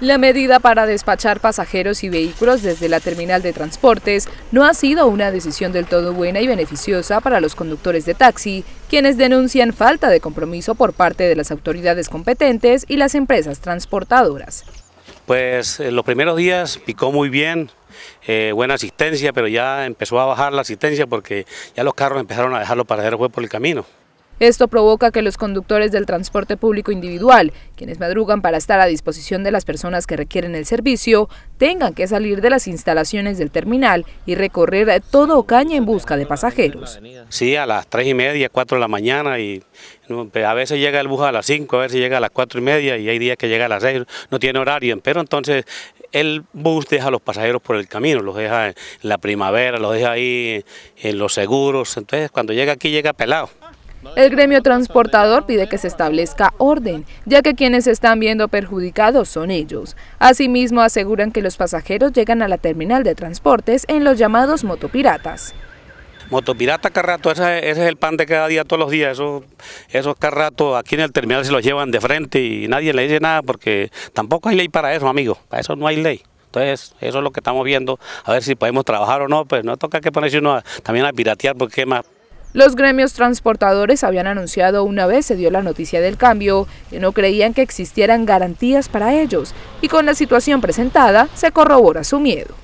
La medida para despachar pasajeros y vehículos desde la terminal de transportes no ha sido una decisión del todo buena y beneficiosa para los conductores de taxi, quienes denuncian falta de compromiso por parte de las autoridades competentes y las empresas transportadoras. Pues en eh, los primeros días picó muy bien, eh, buena asistencia, pero ya empezó a bajar la asistencia porque ya los carros empezaron a dejar los paraderos por el camino. Esto provoca que los conductores del transporte público individual, quienes madrugan para estar a disposición de las personas que requieren el servicio, tengan que salir de las instalaciones del terminal y recorrer todo Ocaña en busca de pasajeros. Sí, a las 3 y media, 4 de la mañana y pues, a veces llega el bus a las 5, a veces llega a las 4 y media y hay días que llega a las 6, no tiene horario, pero entonces el bus deja a los pasajeros por el camino, los deja en la primavera, los deja ahí en los seguros, entonces cuando llega aquí llega pelado. El gremio transportador pide que se establezca orden, ya que quienes están viendo perjudicados son ellos. Asimismo, aseguran que los pasajeros llegan a la terminal de transportes en los llamados motopiratas. Motopirata Carrato, ese, es el pan de cada día, todos los días. Esos, esos Carratos aquí en el terminal se los llevan de frente y nadie le dice nada porque tampoco hay ley para eso, amigo. Para eso no hay ley. Entonces, eso es lo que estamos viendo, a ver si podemos trabajar o no. Pues no toca que ponerse uno también a piratear porque pues más. Los gremios transportadores habían anunciado una vez se dio la noticia del cambio que no creían que existieran garantías para ellos y con la situación presentada se corrobora su miedo.